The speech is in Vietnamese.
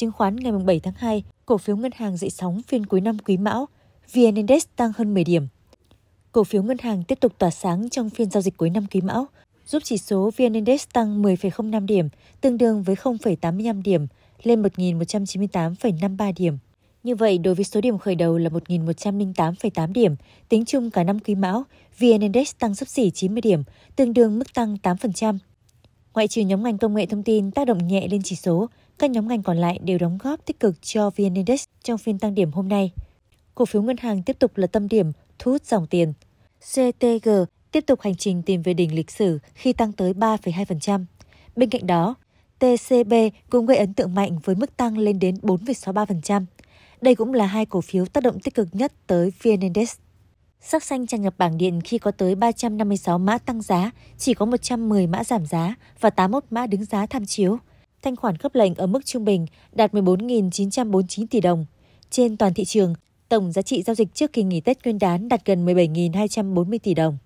chứng khoán ngày 7 tháng 2, cổ phiếu ngân hàng dậy sóng phiên cuối năm quý mão, VN Index tăng hơn 10 điểm. Cổ phiếu ngân hàng tiếp tục tỏa sáng trong phiên giao dịch cuối năm quý mão, giúp chỉ số VN Index tăng 10,05 điểm, tương đương với 0,85 điểm, lên 1.198,53 điểm. Như vậy, đối với số điểm khởi đầu là 1.108,8 điểm, tính chung cả năm quý mão, VN Index tăng sấp xỉ 90 điểm, tương đương mức tăng 8%. Ngoại trừ nhóm ngành công nghệ thông tin tác động nhẹ lên chỉ số, các nhóm ngành còn lại đều đóng góp tích cực cho VN Index trong phiên tăng điểm hôm nay. Cổ phiếu ngân hàng tiếp tục là tâm điểm, thu hút dòng tiền. CTG tiếp tục hành trình tìm về đỉnh lịch sử khi tăng tới 3,2%. Bên cạnh đó, TCB cũng gây ấn tượng mạnh với mức tăng lên đến 4,63%. Đây cũng là hai cổ phiếu tác động tích cực nhất tới VN Index. Sắc xanh tràn ngập bảng điện khi có tới 356 mã tăng giá, chỉ có 110 mã giảm giá và 81 mã đứng giá tham chiếu. Thanh khoản khớp lệnh ở mức trung bình đạt 14.949 tỷ đồng. Trên toàn thị trường, tổng giá trị giao dịch trước kỳ nghỉ Tết Nguyên đán đạt gần 17.240 tỷ đồng.